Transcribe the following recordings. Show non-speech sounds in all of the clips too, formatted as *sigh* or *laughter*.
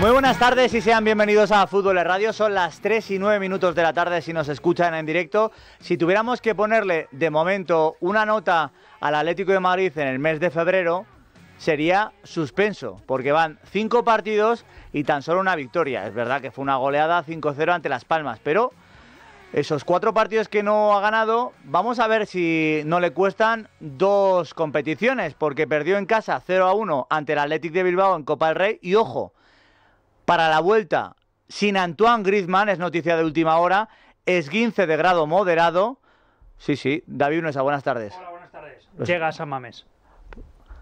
Muy buenas tardes y sean bienvenidos a Fútbol de Radio. Son las 3 y 9 minutos de la tarde si nos escuchan en directo. Si tuviéramos que ponerle de momento una nota al Atlético de Madrid en el mes de febrero, sería suspenso, porque van 5 partidos y tan solo una victoria. Es verdad que fue una goleada 5-0 ante Las Palmas, pero esos cuatro partidos que no ha ganado, vamos a ver si no le cuestan dos competiciones, porque perdió en casa 0 1 ante el Atlético de Bilbao en Copa del Rey y ojo, para la vuelta. Sin Antoine Griezmann, es noticia de última hora, esguince de grado moderado. Sí, sí, David Unesa, buenas tardes. Hola, buenas tardes. Llega a San Mames.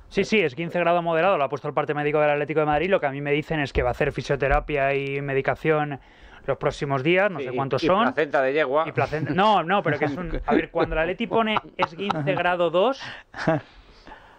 Sí, sí, es 15 grado moderado, lo ha puesto el parte médico del Atlético de Madrid. Lo que a mí me dicen es que va a hacer fisioterapia y medicación los próximos días, no sé cuántos y son. placenta de yegua. Y placenta... No, no, pero que es un... *laughs* A ver, cuando la Leti pone es 15 grado 2, *laughs*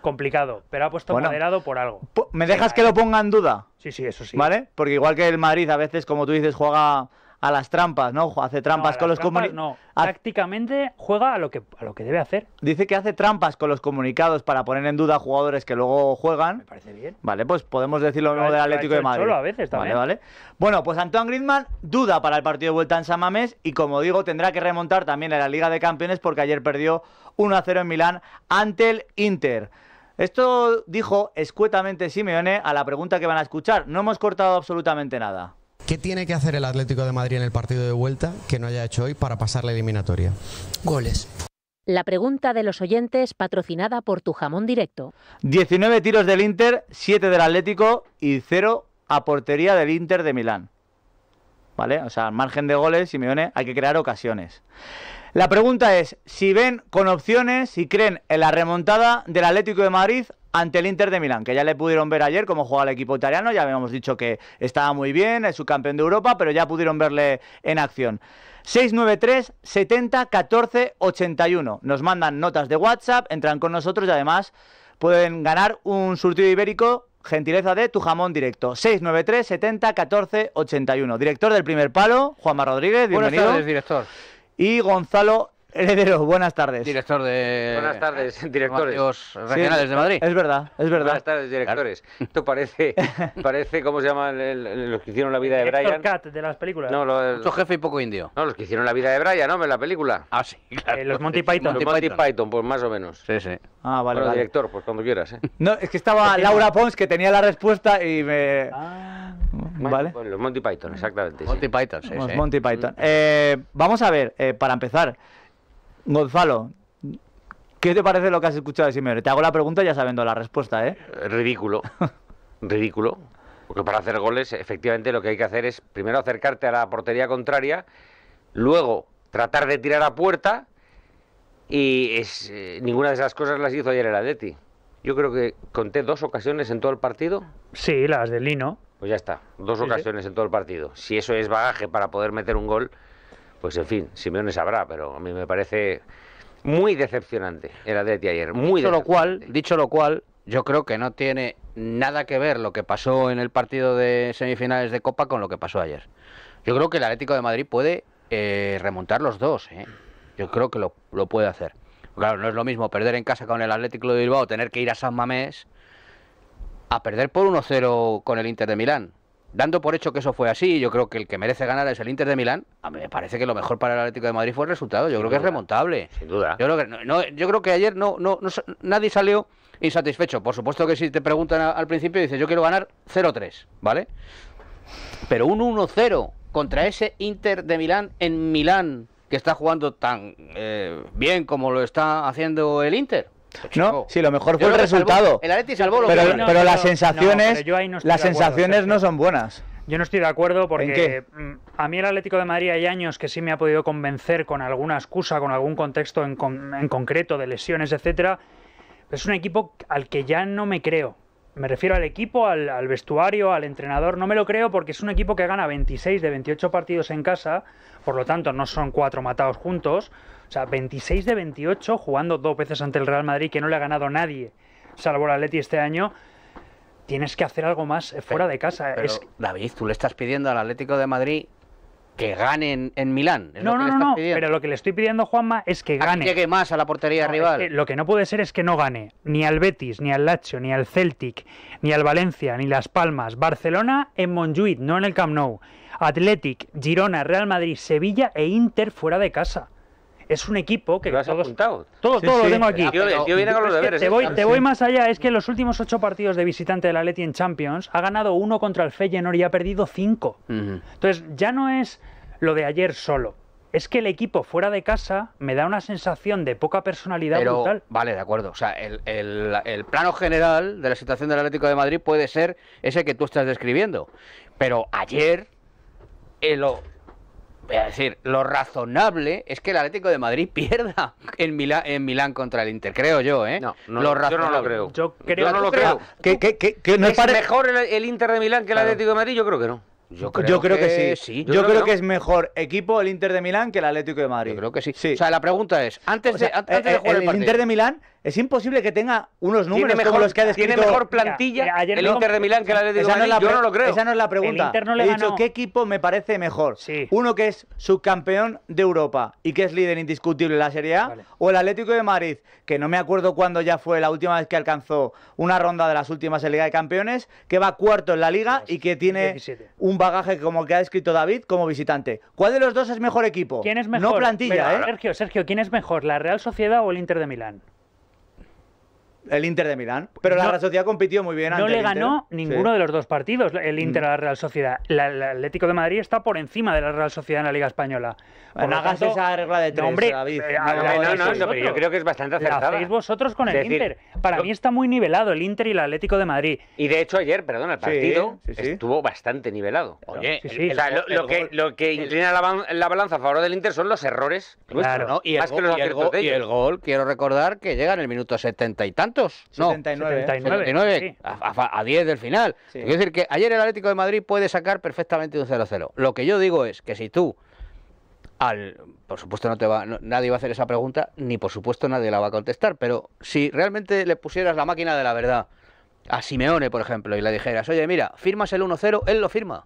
complicado, pero ha puesto maderado por algo. ¿Me dejas que lo ponga en duda? Sí, sí, eso sí. ¿Vale? Porque igual que el Madrid, a veces, como tú dices, juega a las trampas, ¿no? Hace trampas con los comunicados. No, prácticamente juega a lo, que, a lo que debe hacer. Dice que hace trampas con los comunicados para poner en duda a jugadores que luego juegan. Me parece bien. Vale, pues podemos decir lo, mismo del Atlético de Madrid. Solo a veces también. Vale, vale. Bueno, pues Antoine Griezmann duda para el partido de vuelta en Samamés y como digo, tendrá que remontar también en la Liga de Campeones porque ayer perdió 1-0 en Milán ante el Inter. Esto dijo escuetamente Simeone a la pregunta que van a escuchar. No hemos cortado absolutamente nada. ¿Qué tiene que hacer el Atlético de Madrid en el partido de vuelta que no haya hecho hoy para pasar la eliminatoria? Goles. La pregunta de los oyentes patrocinada por Tu Jamón Directo. 19 tiros del Inter, 7 del Atlético y 0 a portería del Inter de Milán. ¿Vale? O sea, margen de goles, Simeone, hay que crear ocasiones. La pregunta es si ven con opciones, si creen en la remontada del Atlético de Madrid ante el Inter de Milán, que ya le pudieron ver ayer cómo juega el equipo italiano, ya habíamos dicho que estaba muy bien, es campeón de Europa, pero ya pudieron verle en acción. 693 70 14 81. Nos mandan notas de WhatsApp, entran con nosotros y además pueden ganar un surtido ibérico gentileza de tu jamón directo. 693 70 14 81. Director del primer palo, Juanma Rodríguez, bienvenido. Buenas director y Gonzalo Heredero, buenas tardes. Director de. Buenas tardes, ah, directores. regionales de Madrid. Es verdad, es verdad. Buenas tardes, directores. Esto parece, *laughs* parece ¿cómo se llaman los que hicieron la vida de Brian? Cat de las películas. No, los, jefe y poco indio. No, los que hicieron la vida de Brian, ¿no? En la película. Ah, sí, eh, claro. los Monty Python. Monty los Monty Python. pues más o menos. Sí, sí. Ah, vale. director, pues cuando quieras. ¿eh? No, es que estaba Laura Pons que tenía la respuesta y me. Ah los Monty Python, exactamente. Monty Python, sí, los Monty Python. Mm. Eh, vamos a ver, eh, para empezar, Gonzalo, ¿qué te parece lo que has escuchado de Simeone? Te hago la pregunta ya sabiendo la respuesta, ¿eh? eh ridículo. *laughs* Ridículo. Porque para hacer goles, efectivamente, lo que hay que hacer es primero acercarte a la portería contraria, luego tratar de tirar a puerta, y es, ninguna de esas cosas las hizo ayer el Atleti. Yo creo que conté dos ocasiones en todo el partido. Sí, las de Lino. Pues ya está, dos ocasiones en todo el partido. Si eso es bagaje para poder meter un gol, pues en fin, Simeone sabrá, pero a mí me parece muy decepcionante el Atleti ayer, muy dicho lo cual, dicho lo cual, yo creo que no tiene nada que ver lo que pasó en el partido de semifinales de Copa con lo que pasó ayer. Yo creo que el Atlético de Madrid puede eh, remontar los dos, ¿eh? Yo creo que lo, lo puede hacer. Claro, no es lo mismo perder en casa con el Atlético de Bilbao, tener que ir a San Mamés a perder por 1-0 con el Inter de Milán. Dando por hecho que eso fue así, yo creo que el que merece ganar es el Inter de Milán. A mí me parece que lo mejor para el Atlético de Madrid fue el resultado. Yo creo que es remontable. Sin duda. Yo creo que, no, creo que ayer no, nadie salió insatisfecho. Por supuesto que si te preguntan al principio, dices yo quiero ganar 0-3, ¿vale? Pero un 1-0 contra ese Inter de Milán en Milán, que está jugando tan eh, bien como lo está haciendo el Inter. ¿no? Sí, lo mejor fue el resultado. el pero, las sensaciones, las sensaciones no son buenas. Yo no estoy de acuerdo porque mm, a mí el Atlético de Madrid hay años que sí me ha podido convencer con alguna excusa, con algún contexto en, concreto de lesiones, etcétera. Es un equipo al que ya no me creo. Me refiero al equipo, al, al, vestuario, al entrenador. No me lo creo porque es un equipo que gana 26 de 28 partidos en casa, por lo tanto no son cuatro matados juntos. O sea, 26 de 28 jugando dos veces ante el Real Madrid que no le ha ganado nadie, salvo el Atleti este año. Tienes que hacer algo más eh, fuera de casa. David, tú le estás pidiendo al Atlético de Madrid que gane en Milán. no, no, no, pero lo que le estoy pidiendo, a Juanma, es que gane. Que llegue más a la portería rival. lo que no puede ser es que no gane ni al Betis, ni al Lazio, ni al Celtic, ni al Valencia, ni Las Palmas. Barcelona en Montjuic, no en el Camp Nou. Atlético, Girona, Real Madrid, Sevilla e Inter fuera de casa es un equipo que. ¿Lo has apuntado? Todo, lo tengo aquí. Yo vine con los deberes. Te ¿eh? voy, ah, te voy más allá, es que en los últimos ocho partidos de visitante de la Leti en Champions ha ganado uno contra el Feyenoord y ha perdido cinco. Entonces, ya no es lo de ayer solo es que el equipo fuera de casa me da una sensación de poca personalidad Pero, Vale, de acuerdo. O sea, el, plano general de la situación del Atlético de Madrid puede ser ese que tú estás describiendo. Pero ayer, voy a decir, lo razonable es que el Atlético de Madrid *laughs* pierda en Milán, en Milán contra el Inter, creo yo, ¿eh? yo no lo creo. Yo, creo, no lo creo. es mejor el, Inter de Milán que el Atlético de Madrid? Yo creo que no. Yo creo, que, sí. Yo, creo, que, es mejor equipo el Inter de Milán que el Atlético de Madrid. Yo creo que sí. O sea, la pregunta es, antes, de, antes eh, eh, jugar el, el Inter de Milán es imposible que tenga unos números como los que ha descrito. Tiene mejor plantilla eh, el Inter de Milán que el Atlético de Madrid. yo no lo creo. Esa no es la pregunta. ¿qué equipo me parece mejor? Uno que es subcampeón de Europa y que es líder indiscutible en la Serie A, o el Atlético de Madrid, que no me acuerdo cuándo ya fue la última vez que alcanzó una ronda de las últimas en Liga de Campeones, que va cuarto en la Liga y que tiene un bagaje como que ha escrito David como visitante. ¿Cuál de los dos es mejor equipo? ¿Quién es mejor? No plantilla, ¿eh? Sergio, Sergio, ¿quién es mejor, la Real Sociedad o el Inter de Milán? El Inter de Milán. Pero la Real Sociedad compitió muy bien. No le ganó ninguno de los dos partidos el mm. Inter a la Real Sociedad. el Atlético de Madrid está por encima de la Real Sociedad en la Liga Española. no hagas esa regla de hombre, eh, no, no, yo creo que es bastante acertada. vosotros con el Inter. Para mí está muy nivelado el Inter y el Atlético de Madrid. Y de hecho ayer, perdón, el partido estuvo bastante nivelado. Oye, lo, que, lo inclina la, balanza a favor del Inter son los errores. Claro. y, el gol, quiero recordar que llega en el minuto setenta y tanto a, 10 del final. Quiero decir que ayer el Atlético de Madrid puede sacar perfectamente un 0-0. Lo que yo digo es que si tú al, por supuesto no te va, nadie va a hacer esa pregunta, ni por supuesto nadie la va a contestar, pero si realmente le pusieras la máquina de la verdad a Simeone, por ejemplo, y le dijeras, oye, mira, firmas el 1-0, él lo firma.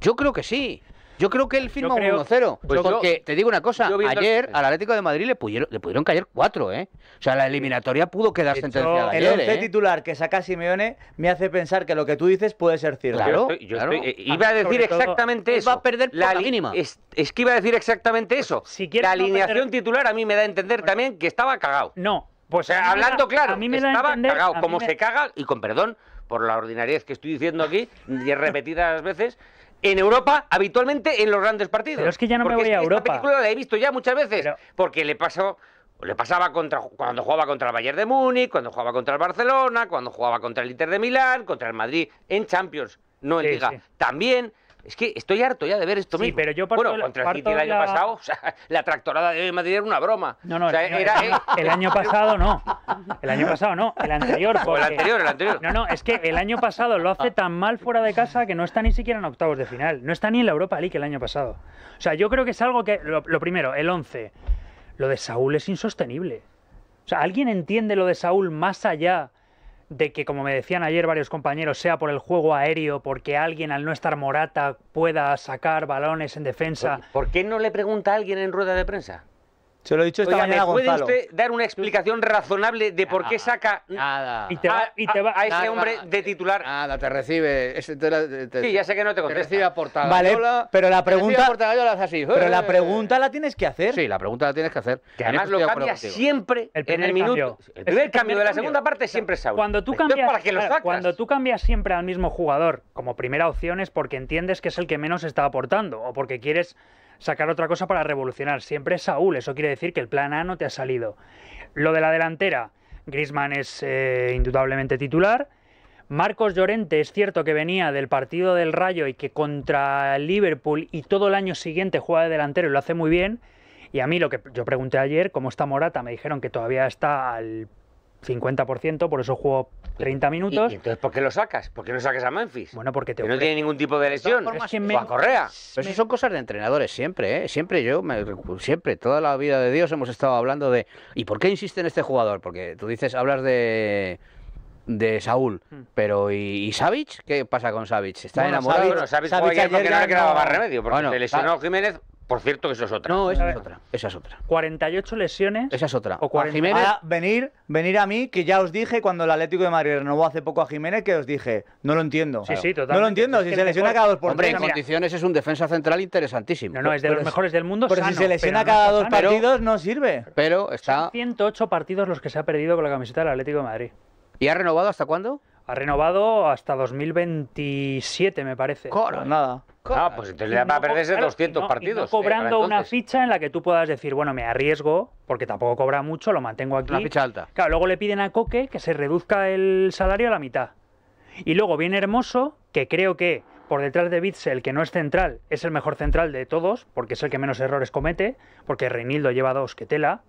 Yo creo que sí. Yo creo que él firma un 1-0. porque te digo una cosa, ayer al Atlético de Madrid le pudieron, caer cuatro, ¿eh? O sea, la eliminatoria pudo quedar sentenciada. El ¿eh? titular que saca Simeone me hace pensar que lo que tú dices puede ser cierto. Claro, eh, iba a decir exactamente eso. Va a perder la, mínima. Es, que iba a decir exactamente pues eso. la alineación titular a mí me da a entender también que estaba cagado. No. Pues hablando claro, a mí me estaba cagado. Como se caga, y con perdón por la ordinariedad que estoy diciendo aquí, y repetidas veces, en Europa habitualmente en los grandes partidos. Pero es que ya no me voy a Europa. película la he visto ya muchas veces, porque le pasó le pasaba contra, cuando jugaba contra el Bayern de Múnich, cuando jugaba contra el Barcelona, cuando jugaba contra el Inter de Milán, contra el Madrid en Champions, no en Liga. También es que estoy harto ya de ver esto sí, pero yo parto Bueno, contra el el año pasado, *laughs* la tractorada de Madrid era una broma. No, no, era, eh, el, año pasado no. El año pasado no, el anterior. *laughs* el anterior, el anterior. No, no, es que el año pasado lo hace tan mal fuera de casa que no está ni siquiera en octavos de final. No está ni en la Europa League el año pasado. O sea, yo creo que es algo que... Lo, lo primero, el 11. Lo de Saúl es insostenible. O sea, ¿alguien entiende lo de Saúl más allá de que, como me decían ayer varios compañeros, sea por el juego aéreo, porque alguien al no estar Morata pueda sacar balones en defensa. ¿Por, qué no le pregunta a alguien en rueda de prensa? Se lo he dicho esta ¿me puede usted dar una explicación razonable de por qué saca nada. Y a, ese hombre de titular? Nada, te recibe. sí, ya sé que no te contesta. Te recibe Vale, pero la pregunta... Pero la ¡Eh! pregunta la tienes que hacer. Sí, la pregunta la tienes que hacer. Que además lo cambia siempre el en el minuto. El primer, cambio de la segunda parte siempre es Saúl. Cuando tú, cambias, cuando tú cambias siempre al mismo jugador como primera opción es porque entiendes que es el que menos está aportando o porque quieres sacar otra cosa para revolucionar. Siempre es Saúl, eso quiere decir que el plan A no te ha salido. Lo de la delantera, Grisman es eh, indudablemente titular. Marcos Llorente es cierto que venía del partido del Rayo y que contra Liverpool y todo el año siguiente juega de delantero y lo hace muy bien. Y a mí lo que yo pregunté ayer, ¿cómo está Morata? Me dijeron que todavía está al 50%, por eso juego 30 minutos. ¿Y, entonces por qué lo sacas? ¿Por qué no sacas a Memphis? Bueno, porque te no tiene ningún tipo de lesión. Correa. eso son cosas de entrenadores siempre, ¿eh? Siempre yo, siempre, toda la vida de Dios hemos estado hablando de... ¿Y por qué insiste en este jugador? Porque tú dices, hablas de de Saúl. Hmm. Pero ¿y, y ¿Qué pasa con Savich? ¿Está enamorado? bueno, Savic, porque no le quedaba remedio, porque se lesionó Jiménez por cierto, eso es otra. No, esa es otra. Esa es otra. 48 lesiones. Esa es otra. O a Jiménez... A ah, venir, venir a mí, que ya os dije cuando el Atlético de Madrid renovó hace poco a Jiménez, que os dije, no lo entiendo. Sí, sí, totalmente. No lo entiendo, si se lesiona cada dos por Hombre, en condiciones es un defensa central interesantísimo. No, no, es de los mejores del mundo. Pero si se lesiona cada dos partidos, no sirve. Pero está. Son 108 partidos los que se ha perdido con la camiseta del Atlético de Madrid. ¿Y ha renovado hasta cuándo? Ha renovado hasta 2027, me parece. Coro, pues nada. Ah, pues entonces le da eh, para perderse 200 partidos. cobrando una ficha en la que tú puedas decir, bueno, me arriesgo, porque tampoco cobra mucho, lo mantengo aquí. Una ficha alta. Claro, luego le piden a Coque que se reduzca el salario a la mitad. Y luego viene Hermoso, que creo que por detrás de Bitzel, que no es central, es el mejor central de todos, porque es el que menos errores comete, porque Reinildo lleva dos que tela.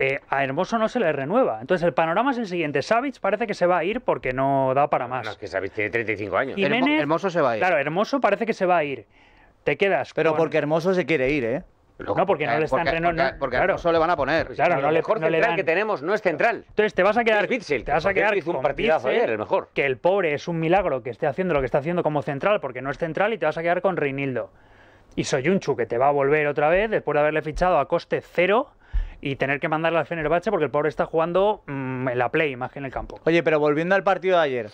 Eh, a Hermoso no se le renueva. Entonces el panorama es el siguiente. Savage parece que se va a ir porque no da para más. No, es que Savage tiene 35 años. Hermoso se va a ir. Claro, Hermoso parece que se va a ir. Te quedas. Pero porque Hermoso se quiere ir, ¿eh? No, porque, no le están renovando. Porque, Hermoso le van a poner. Claro, no, mejor central que tenemos no es central. Entonces te vas a quedar. Bitzel, te vas a quedar. mejor. Que el pobre es un milagro que esté haciendo lo que está haciendo como central porque no es central y te vas a quedar con Reinildo. Y Soyunchu, que te va a volver otra vez después de haberle fichado a coste cero y tener que mandarle al Fenerbahce porque el pobre está jugando mm, en la play más que en el campo. Oye, pero volviendo al partido de ayer,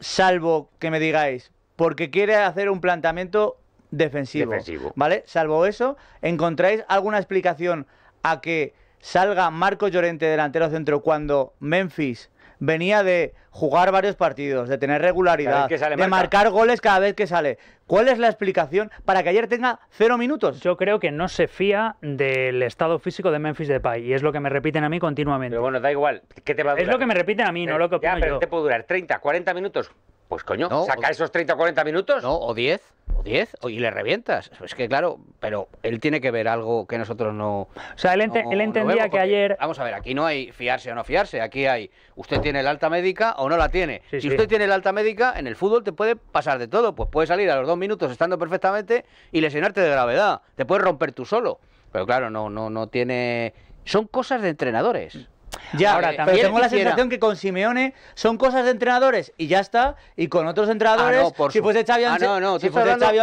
salvo que me digáis, porque quiere hacer un planteamiento defensivo, defensivo. ¿vale? Salvo eso, ¿encontráis alguna explicación a que salga Marco Llorente delantero centro cuando Memphis venía de jugar varios partidos, de tener regularidad, de marcar goles cada vez que sale. ¿Cuál es la explicación para que ayer tenga cero minutos? Yo creo que no se fía del estado físico de Memphis Depay y es lo que me repiten a mí continuamente. Pero bueno, da igual. ¿Qué te Es lo que me repiten a mí, no eh, lo que opino ya, pero te puede durar 30, 40 minutos. Pues coño, no, saca esos 30 o 40 minutos. No, o 10, o 10, y le revientas. Es que claro, pero él tiene que ver algo que nosotros no. O sea, él, entendía que ayer. Vamos a ver, aquí no hay fiarse o no fiarse. Aquí hay, usted tiene la alta médica o no la tiene. si usted tiene la alta médica, en el fútbol te puede pasar de todo. Pues puede salir a los dos minutos estando perfectamente y lesionarte de gravedad. Te puedes romper tú solo. Pero claro, no, no, no tiene. Son cosas de entrenadores. Ya, tengo la sensación que con Simeone son cosas de entrenadores y ya está. Y con otros entrenadores, si fuese Xavi,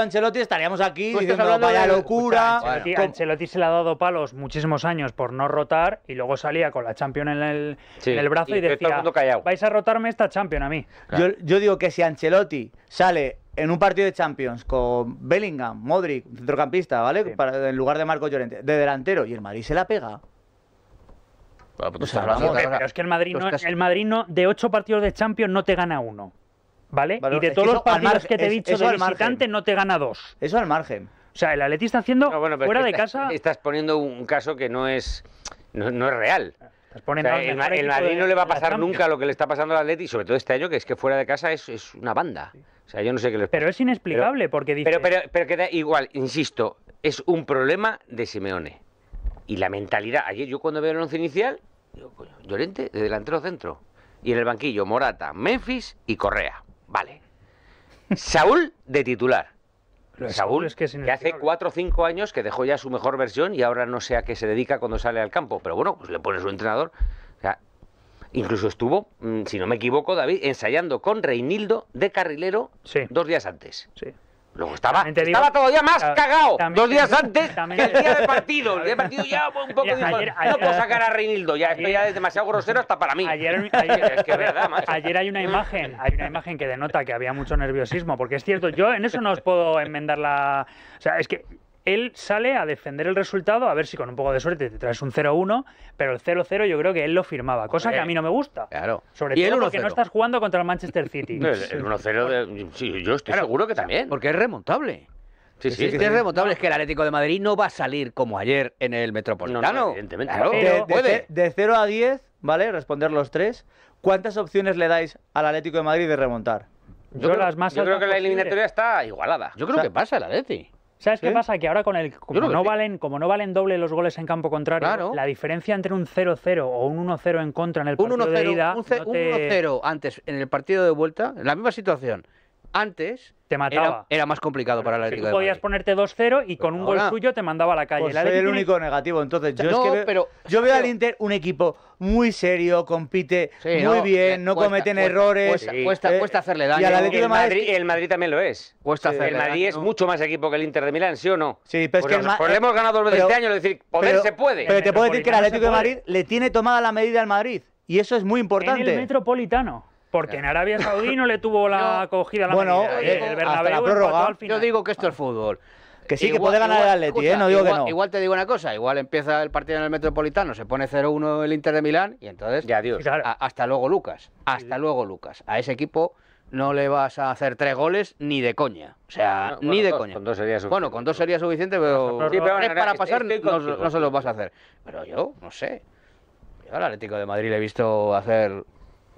Ancelotti, estaríamos aquí diciendo vaya locura. Ancelotti, se le ha dado palos muchísimos años por no rotar y luego salía con la Champion en el, brazo y, decía, vais a rotarme esta Champion a mí. Yo, digo que si Ancelotti sale en un partido de Champions con Bellingham, Modric, centrocampista, ¿vale? en lugar de Marco Llorente, de delantero, y el Madrid se la pega. Ah, pues pero, es que el Madrid, de ocho partidos de Champions no te gana uno. ¿Vale? y de todos los partidos que te he dicho del de no te gana dos. Eso al margen. O sea, el Atleti está haciendo fuera de casa. Estás poniendo un caso que no es, no, es real. el, Madrid no le va a pasar nunca lo que le está pasando al Atleti, sobre todo este año, que es que fuera de casa es, una banda. O sea, yo no sé qué les Pero es inexplicable, porque dice... Pero, queda igual, insisto, es un problema de Simeone. Y la mentalidad. Ayer yo cuando veo el once inicial, Llorente de delantero centro. Y en el banquillo, Morata, Memphis y Correa. Vale. Saúl de titular. Saúl, es que, hace 4 o 5 años que dejó ya su mejor versión y ahora no sé a qué se dedica cuando sale al campo. Pero bueno, pues le pone su entrenador. incluso estuvo, mm, si no me equivoco, David, ensayando con Reinildo de carrilero dos días antes. Sí. Luego estaba, todavía más cagado dos días antes el día *laughs* de partido. El día de partido ya un poco ayer, No puedo sacar a Reinildo, ya, ya es demasiado grosero hasta para mí. Ayer, *laughs* que es verdad, ayer hay una imagen, hay una imagen que denota que había mucho nerviosismo, porque es cierto, yo en eso no os puedo enmendar la. O sea, es que él sale a defender el resultado, a ver si con un poco de suerte te traes un 0-1, pero el 0-0 yo creo que él lo firmaba, cosa que a mí no me gusta. Claro. Sobre todo porque no estás jugando contra el Manchester City. *laughs* el, 1-0, yo estoy seguro que también. Porque es remontable. Sí, sí, es remontable, es que el Atlético de Madrid no va a salir como ayer en el Metropolitano. No, no, evidentemente. Claro, eh, eh, de, 0 a 10, ¿vale? Responder los tres. ¿Cuántas opciones le dais al Atlético de Madrid de remontar? Yo, creo, que la eliminatoria está igualada. Yo creo que pasa el Atlético. ¿Sabes qué pasa? Que ahora con el como no, valen, como no valen doble los goles en campo contrario, la diferencia entre un 0-0 o un 1-0 en contra en el partido de ida... Un 1-0 antes en el partido de vuelta, la misma situación, antes te mataba. Era, más complicado para el Atlético. Tú podías ponerte 2-0 y con un gol pues suyo te mandaba a la calle. Pues el único negativo, entonces yo, es que veo, yo veo al Inter un equipo muy serio, compite muy bien, eh, no cometen errores. Cuesta, eh, hacerle daño. Y al Atlético el, Madrid, también lo es. Cuesta daño. el Madrid es mucho más equipo que el Inter de Milán, ¿sí o no? Sí, pero pues es que pues hemos ganado dos veces este año, es decir, poder se puede. Pero te puedo decir que el Atlético de Madrid le tiene tomada la medida al Madrid. Y eso es muy importante. En el metropolitano. Porque en Arabia Saudí no le tuvo la *laughs* acogida la bueno, eh, la prórroga, Yo digo que esto es ah. fútbol. Que sí, que puede ganar el Atlético, eh, no digo que no. Igual te digo una cosa, igual empieza el partido en el Metropolitano, se pone 0-1 el Inter de Milán y entonces ya Dios, hasta luego Lucas, hasta luego Lucas. A ese equipo no le vas a hacer tres goles ni de coña. O sea, ni de coña. Con dos sería suficiente. Bueno, con dos sería suficiente, pero, sí, para pasar no, no, se los vas a hacer. Pero yo, no sé. Yo al Atlético de Madrid le he visto hacer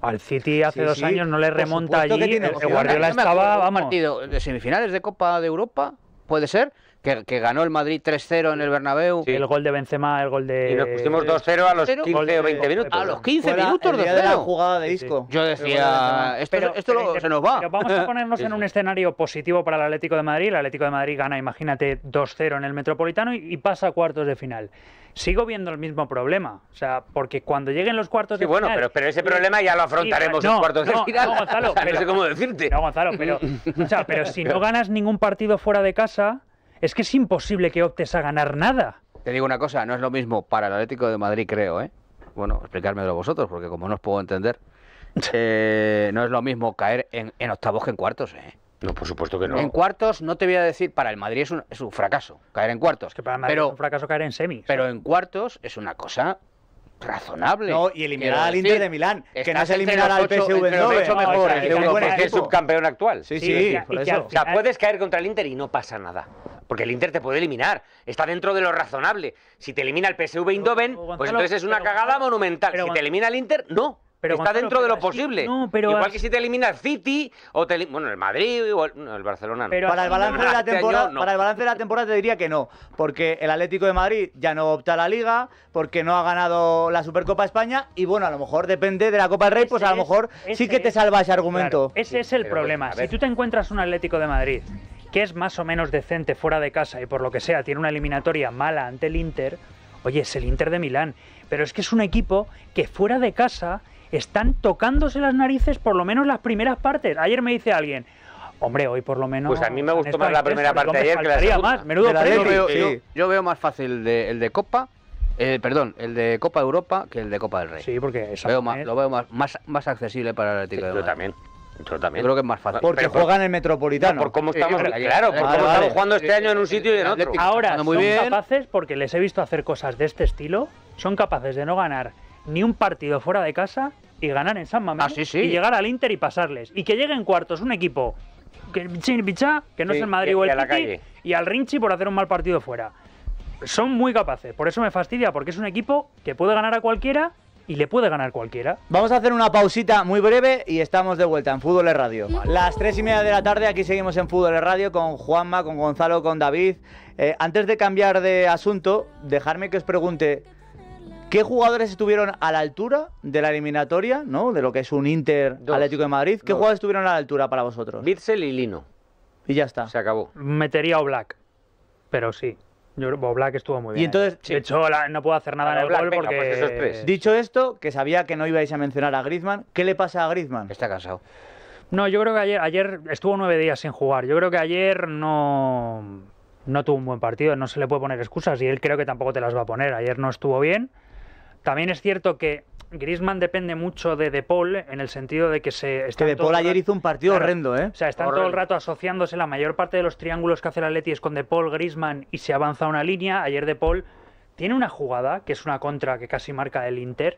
al City hace dos años no le remonta allí. el, Guardiola estaba, va partido de semifinales de Copa de Europa, puede ser, que, ganó el Madrid 3-0 en el Bernabéu. Sí. El gol de Benzema, el gol de... Y nos pusimos 2-0 a los 15 o 20 minutos. A los 15 minutos de, la jugada de disco. Yo decía, esto, esto se nos va. vamos a ponernos en un escenario positivo para el Atlético de Madrid. El Atlético de Madrid gana, imagínate, 2-0 en el Metropolitano y, pasa a cuartos de final sigo viendo el mismo problema. O sea, porque cuando lleguen los cuartos de bueno, final... bueno, pero, pero, ese problema ya lo afrontaremos en cuartos de final. No, no *laughs* sé cómo decirte. No, Gonzalo, pero si no ganas ningún partido fuera de casa es que es imposible que optes a ganar nada. Te digo una cosa, no es lo mismo para el Atlético de Madrid, creo, ¿eh? Bueno, explicármelo vosotros, porque como no os puedo entender, *laughs* eh, no es lo mismo caer en, octavos que en cuartos, ¿eh? No, por supuesto que no. En cuartos, no te voy a decir, para el Madrid es un, fracaso caer en cuartos. que para el Madrid pero, es un fracaso caer en semis. Pero en cuartos es una cosa razonable. No, y eliminar al Inter de Milán, que no es eliminar al PSV de mejor, es el subcampeón actual. Sí, sí, sí, o sea, puedes caer contra el Inter y no pasa nada. Porque el Inter te puede eliminar. Está dentro de lo razonable. Si te elimina el PSV Eindhoven, pues entonces es una cagada monumental. si te elimina el Inter, no. Pero está dentro de lo posible. pero Igual que si te elimina el City, o bueno, el Madrid, o el, Barcelona. Pero para, el balance de la este temporada, para el balance de la temporada te diría que no, porque el Atlético de Madrid ya no opta a la Liga, porque no ha ganado la Supercopa España, y bueno, a lo mejor depende de la Copa del Rey, pues a lo mejor sí que te salva ese argumento. ese es el problema. si tú te encuentras un Atlético de Madrid que es más o menos decente fuera de casa y por lo que sea tiene una eliminatoria mala ante el Inter, oye, es el Inter de Milán, pero es que es un equipo que fuera de casa están tocándose las narices por lo menos las primeras partes. Ayer me dice alguien, Hombre, hoy por lo menos. Pues a mí me gustó más la primera parte ayer que la segunda. Más, menudo yo, veo, más fácil el de, Copa, eh, perdón, el de Copa Europa que el de Copa del Rey. Sí, porque lo veo eh. más, más, accesible para el Atlético de Madrid. Yo también. Yo creo que es más fácil. Porque juegan en el Metropolitano. claro, por cómo estamos jugando este año en un sitio y en otro. Ahora, son capaces, porque les he visto hacer cosas de este estilo, son capaces de no ganar ni un partido fuera de casa y ganar en San Mamés ah, y llegar al Inter y pasarles. Y que llegue en cuartos un equipo que, que no es el Madrid o el City y al Rinchi por hacer un mal partido fuera. Son muy capaces, por eso me fastidia, porque es un equipo que puede ganar a cualquiera y le puede ganar cualquiera. Vamos a hacer una pausita muy breve y estamos de vuelta en Fútbol Radio. Las tres y media de la tarde, aquí seguimos en Fútbol Radio con Juanma, con Gonzalo, con David. Eh, antes de cambiar de asunto, dejarme que os pregunte. ¿Qué jugadores estuvieron a la altura de la eliminatoria, ¿no? De lo que es un Inter Atlético de Madrid. ¿Qué jugadores estuvieron a la altura para vosotros? Bitzel y Lino. Y ya está. Se acabó. Metería o Black. Pero sí. Yo creo que Black estuvo muy bien. Y entonces, ¿eh? De hecho, no puedo hacer nada en el Black, pues porque... Dicho esto, que sabía que no ibais a mencionar a Griezmann, ¿qué le pasa a Griezmann? Está cansado. No, yo creo que ayer, ayer estuvo nueve días sin jugar. Yo creo que ayer no, no tuvo un buen partido. No se le puede poner excusas y él creo que tampoco te las va a poner. Ayer no estuvo bien. También es cierto que Grisman depende mucho de De Paul en el sentido de que se que De Paul ayer hizo un partido horrendo, ¿eh? O sea, están todo el rato asociándose la mayor parte de los triángulos que hace la Atleti es con De Paul, Grisman y se avanza una línea. Ayer De Paul tiene una jugada que es una contra que casi marca el Inter,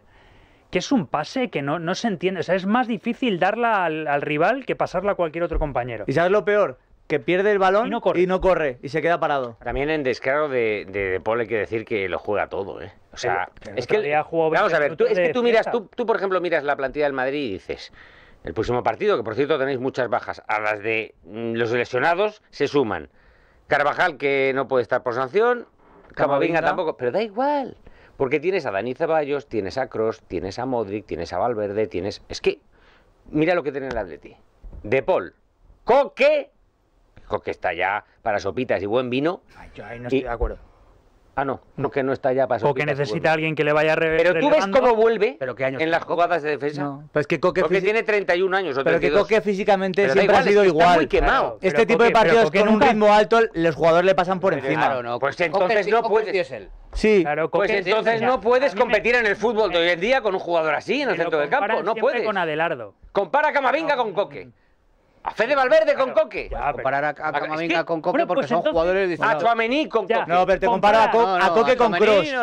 que es un pase que no, no se entiende, o sea, es más difícil darla al, al rival que pasarla a cualquier otro compañero. ¿Y sabes lo peor? que pierde el balón y no corre y, se queda parado. También en descaro de, de, Paul hay que decir que lo juega todo, ¿eh? O sea, es que vamos a ver, tú, miras, tú, por ejemplo miras la plantilla del Madrid y dices, el próximo partido, que por cierto tenéis muchas bajas, a las de mm, los lesionados se suman. Carvajal que no puede estar por sanción, Camavinga tampoco, pero da igual. Porque tienes a Dani Ceballos, tienes a Cross, tienes a Modric, tienes a Valverde, tienes. Es que. Mira lo que tiene el Atleti. De Paul, Coque que está ya para sopitas y buen vino. yo ahí no estoy de acuerdo. Ah, no, no que no está ya para O que necesita alguien que le vaya a revertir. Pero tú ves cómo vuelve ¿Pero en las jugadas de defensa. Pues que Coque tiene 31 años o 32. Pero que Coque físicamente siempre ha sido igual. este tipo de partidos con en un ritmo alto, los jugadores le pasan por encima. Claro, no. Pues entonces pues no puedes... Sí. pues entonces no puedes competir en el fútbol de hoy en día con un jugador así en el centro del campo. No puedes. con Adelardo. Compara Camavinga con Coque. A Fede Valverde con Coque. Pues comparar a, a con Coque porque pues son jugadores A distintos. Chuamení con Coque. No, pero te comparo a, Coque con Cross.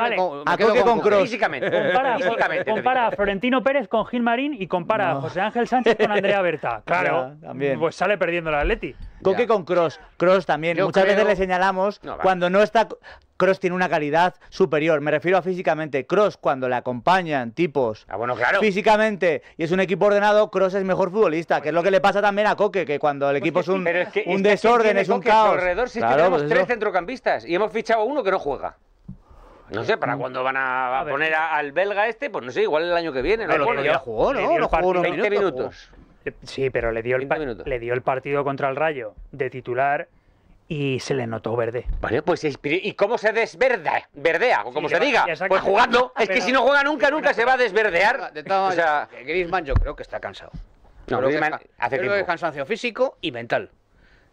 A Coque con cross Físicamente. Compara, Físicamente, compara a Florentino Pérez con Gil Marín y compara a José Ángel Sánchez con *laughs* Andrea Berta. Claro, también. pues sale perdiendo el Atleti. Coque con Cross. Cross también. Muchas veces le señalamos cuando no está. Cross tiene una calidad superior, me refiero a físicamente. Cross, cuando le acompañan tipos ah, bueno, físicamente y es un equipo ordenado, Cross es mejor futbolista, que es lo que le pasa también a Coque, que cuando el pues equipo es un, un desorden, es un caos. tenemos pues tres centrocampistas y hemos fichado uno que no juega. No sé, ¿para mm. cuándo van a, poner al belga este? Pues no sé, igual el año que viene. No, lo, jugó, ¿no? Lo 20 minutos. Sí, pero le dio, el, le dio el partido contra el Rayo de titular y se le notó verde. Vale, pues ¿y cómo se desverde, Verdea, o como se, diga. Pues jugando. *laughs* Es que si no juega nunca, nunca se va a desverdear. De o sea, Griezmann yo creo que está cansado. No, creo que es cansancio físico y mental.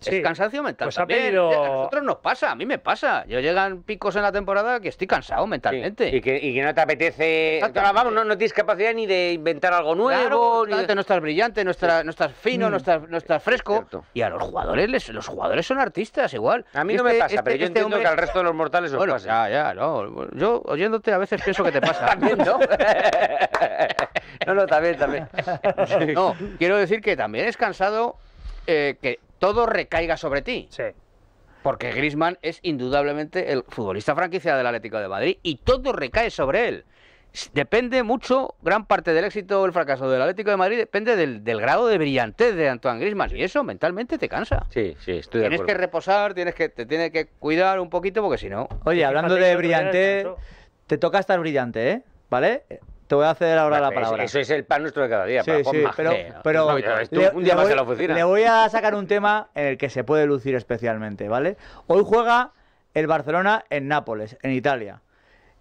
Es cansancio mental. Pues A nosotros nos pasa, a mí me pasa. Yo llegan picos en la temporada que estoy cansado mentalmente. Y, que, no te apetece. Ah, vamos, no, no, tienes capacidad ni de inventar algo nuevo. ni No estás brillante, no estás, no estás fino, no, mm. estás, fresco. y a los jugadores, los jugadores son artistas igual. A mí no me este, pasa, este pero yo este entiendo que al resto de los mortales bueno, pasa. Ya, ya, no. Yo oyéndote a veces pienso que te pasa. *laughs* también, ¿no? *laughs* no, no, también, también. no, quiero decir que también es cansado eh, que todo recaiga sobre ti. Sí. Porque Grisman es indudablemente el futbolista franquicia del Atlético de Madrid y todo recae sobre él. Depende mucho, gran parte del éxito o el fracaso del Atlético de Madrid depende del, grado de brillantez de Antoine Grisman y eso mentalmente te cansa. Sí, sí, estoy de Tienes que reposar, tienes que, te tienes que cuidar un poquito porque si no. Oye, hablando de brillantez, te toca estar brillante, ¿eh? ¿Vale? Te voy a ceder ahora la palabra. Eso es el pan nuestro de cada día. Sí, sí, pero, pero un día voy, a la Le voy a sacar un tema en el que se puede lucir especialmente, ¿vale? Hoy juega el Barcelona en Nápoles, en Italia.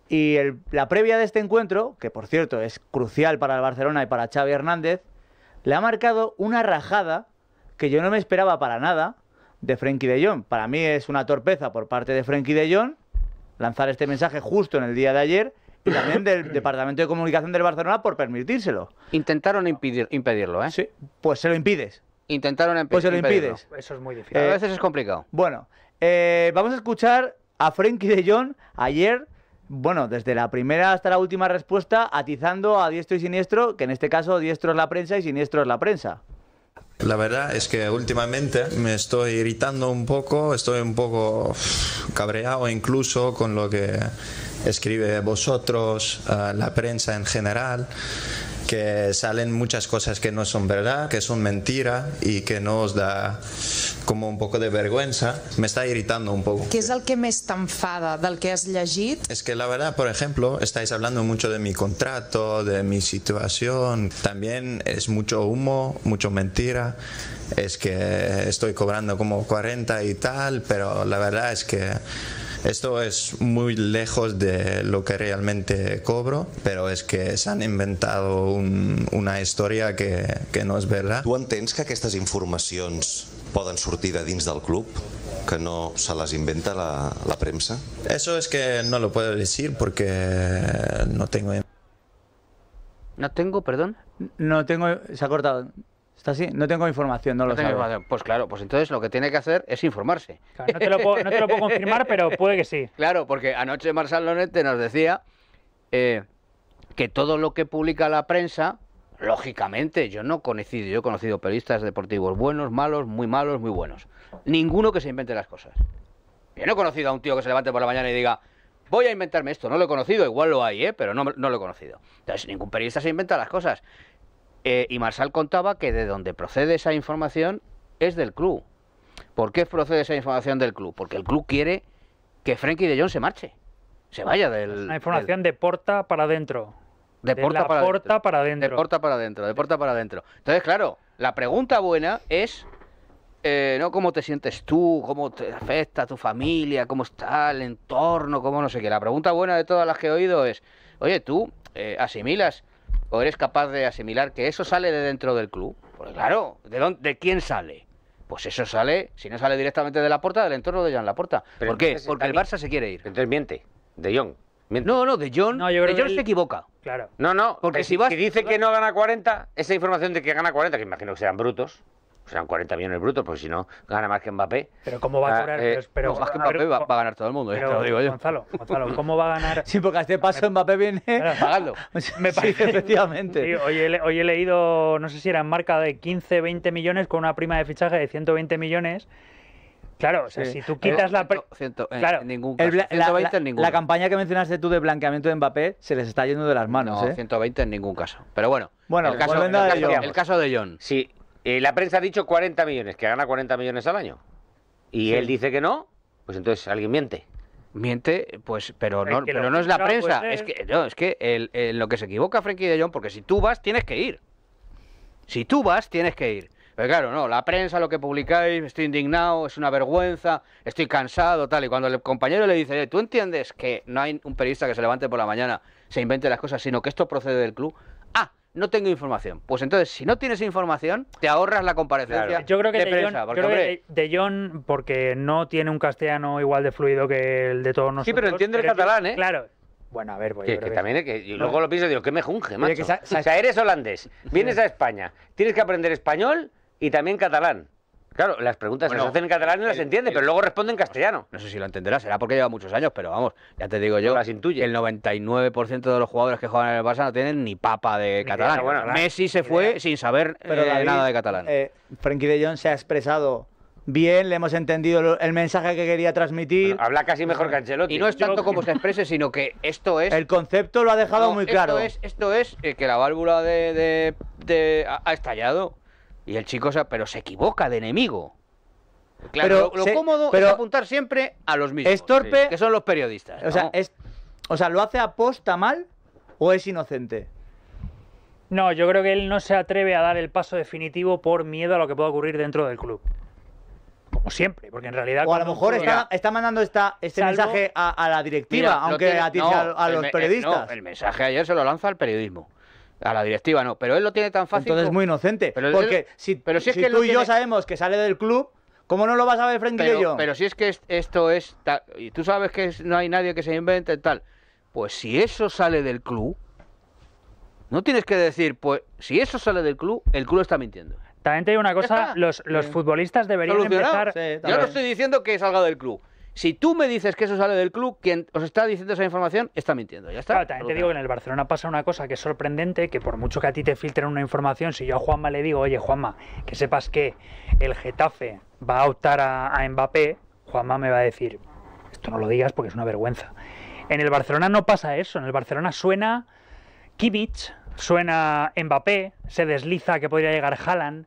Y la previa de este encuentro, que por cierto es crucial para el Barcelona y para Xavi Hernández, le ha marcado una rajada que yo no me esperaba para nada de Frenkie de Jong. Para mí es una torpeza por parte de Frenkie de Jong lanzar este mensaje justo en el día de ayer y también del Departamento de Comunicación del Barcelona por permitírselo. Intentaron impedir, impedirlo, ¿eh? Sí, pues se lo impides. Intentaron impedirlo. Pues se lo impides. Eso es muy difícil. a eh, veces es complicado. Bueno, eh, vamos a escuchar a Frenkie de Jong ayer bueno, desde la primera hasta la última respuesta, atizando a diestro y siniestro, que en este caso diestro es la prensa y siniestro es la prensa. La verdad es que últimamente me estoy irritando un poco, estoy un poco cabreado incluso con lo que escribe vosotros, eh, la prensa en general, que salen muchas cosas que no son verdad, que son mentira y que no os da como un poco de vergüenza, me está irritando un poco. Què és el que més t'enfada del que has És Es que la verdad, por ejemplo, estáis hablando mucho de mi contrato, de mi situación, también es mucho humo, mucho mentira, es que estoy cobrando como 40 y tal, pero la verdad es que... Esto es muy lejos de lo que realmente cobro, pero es que se han inventado un, una historia que, que no es verdad. Tu entens que aquestes informacions ...pueden surtir de dins del club? que no se las inventa la, prensa. Eso es que no lo puedo decir porque no tengo... No tengo, perdón. No tengo... Se ha cortado. ¿Está así? No tengo información, no, lo tengo Pues claro, pues entonces lo que tiene que hacer es informarse. no, te lo puedo, confirmar, pero puede que sí. *laughs* Claro, porque anoche Marcel Lonete nos decía eh, que todo lo que publica la prensa Lógicamente, yo no he conocido Yo he conocido periodistas deportivos buenos, malos, muy malos, muy buenos. Ninguno que se invente las cosas. Yo no he conocido a un tío que se levante por la mañana y diga, voy a inventarme esto. No lo he conocido, igual lo hay, ¿eh? pero no, lo he conocido. Entonces, ningún periodista se inventa las cosas. Eh, y Marsal contaba que de donde procede esa información es del club. ¿Por qué procede esa información del club? Porque el club quiere que Frenkie de Jong se marche, se vaya del. La información de Porta para adentro. De, la para para adentro. De puerta para adentro, de puerta para adentro. Entonces, claro, la pregunta buena es eh, no cómo te sientes tú, cómo te afecta a tu familia, cómo está el entorno, cómo no sé qué. La pregunta buena de todas las que he oído es, oye, tú eh, asimilas o eres capaz de asimilar que eso sale de dentro del club. Porque claro, ¿de, de quién sale? Pues eso sale, si no sale directamente de la puerta, del entorno de Jan puerta ¿Por qué? Porque el Barça se quiere ir. Entonces miente, De John. No, no, De Jong, no, yo de se equivoca. Claro. No, no, porque eh, si, dice que no gana 40, esa información de que gana 40, que imagino que sean brutos, serán 40 millones brutos, pues si no, gana más que Mbappé. Pero ¿cómo va a ah, cobrar? Eh, pero, más que Mbappé va, a ganar todo el mundo, lo digo yo. Gonzalo, Gonzalo, ¿cómo va a ganar? *laughs* Sí, porque a este paso Mbappé viene *laughs* pagando. Me parece, efectivamente. hoy, he, hoy, he, leído, no sé si era en marca de 15, 20 millones con una prima de fichaje de 120 millones Claro, si tú eh, quitas la. ningún caso. la, campaña que mencionaste tú de blanqueamiento de Mbappé se les está yendo de las manos. ¿eh? No, 120 en ningún caso. Pero bueno, bueno el, caso, de John. el eh, la prensa ha dicho 40 millones, que gana 40 millones al año. Y él dice que no, pues entonces alguien miente. Miente, pues, pero no, pero no es la pues prensa. Es que, no, es que lo que se equivoca Frankie de John porque si tú vas, tienes que ir. Si tú vas, tienes que ir. Pero claro, no, la prensa, lo que publicáis, estoy indignado, es una vergüenza, estoy cansado, tal. Y cuando el compañero le dice, ¿tú entiendes que no hay un periodista que se levante por la mañana, se invente las cosas, sino que esto procede del club? Ah, no tengo información. Pues entonces, si no tienes información, te ahorras la comparecencia. Yo creo que de, John, porque, creo de, porque no tiene un castellano igual de fluido que el de todos nosotros. Sí, pero entiende el catalán, ¿eh? Claro, bueno, a ver, voy a ver. que que luego lo pienso digo, qué me junge, macho. o sea, eres holandés, vienes a España, tienes que aprender español y también catalán. Claro, las preguntas que se hacen en catalán y las entiende, pero luego responde en castellano. No sé si lo entenderá, será porque lleva muchos años, pero vamos, ya te digo yo, las intuye. el 99% de los jugadores que juegan en el Barça no tienen ni papa de catalán. Messi se fue sin saber eh, nada de catalán. Eh, frankie de Jong se ha expresado bien, le hemos entendido el mensaje que quería transmitir. habla casi mejor que Ancelotti. Y no es tanto como se exprese, sino que esto es... El concepto lo ha dejado muy claro. Esto es, esto es eh, que la válvula de, ha estallado y el chico, pero se equivoca de enemigo. Claro, pero lo, cómodo es apuntar siempre a los mismos. Es torpe. que son los periodistas. O, sea, es, o sea, ¿lo hace aposta mal o es inocente? No, yo creo que él no se atreve a dar el paso definitivo por miedo a lo que pueda ocurrir dentro del club. Como siempre, porque en realidad. O a lo mejor está, mandando este mensaje a, la directiva, aunque a, los eh, periodistas. no, el mensaje ayer se lo lanza al periodismo. A la directiva no, pero él lo tiene tan fácil. Entonces es muy inocente. Pero porque si, pero si, es que tú y yo sabemos que sale del club, ¿cómo no lo vas a ver frente a yo? Pero si es que esto es. Y tú sabes que no hay nadie que se invente tal. Pues si eso sale del club, no tienes que decir, pues si eso sale del club, el club está mintiendo. También te digo una cosa, los, futbolistas deberían empezar... yo no estoy diciendo que salga del club. Si tú me dices que eso sale del club, quien os está diciendo esa información está mintiendo. Ya está. Claro, también te digo que en el Barcelona pasa una cosa que es sorprendente, que por mucho que a ti te filtren una información, si yo a Juanma le digo, oye Juanma, que sepas que el Getafe va a optar a, Mbappé, Juanma me va a decir, esto no lo digas porque es una vergüenza. En el Barcelona no pasa eso, en el Barcelona suena Kivic, suena Mbappé, se desliza que podría llegar Haaland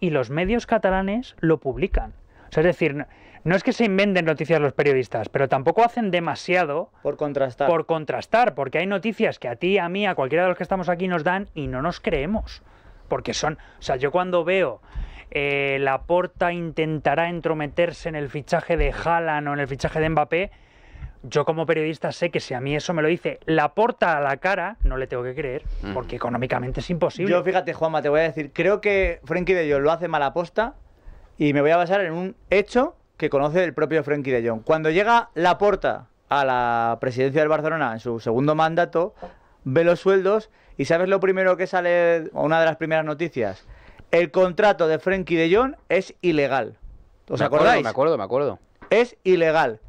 y los medios catalanes lo publican. O sea, es decir, no es que se inventen noticias los periodistas, pero tampoco hacen demasiado por contrastar. Por contrastar, porque hay noticias que a ti, a mí, a cualquiera de los que estamos aquí nos dan y no nos creemos. Porque son, o sea, yo cuando veo eh, la porta intentará entrometerse en el fichaje de Haaland o en el fichaje de Mbappé, yo como periodista sé que si a mí eso me lo dice la porta a la cara, no le tengo que creer, porque económicamente es imposible. Yo fíjate, Juanma, te voy a decir, creo que Frenkie de lo hace mala aposta y me voy a basar en un hecho que conoce el propio Frenkie de Jong. Cuando llega la Laporta a la presidencia del Barcelona en su segundo mandato, ve los sueldos y ¿sabes lo primero que sale, una de las primeras noticias? El contrato de Frenkie de Jong es ilegal. ¿Os acordáis? me acuerdo, me acuerdo. Es ilegal.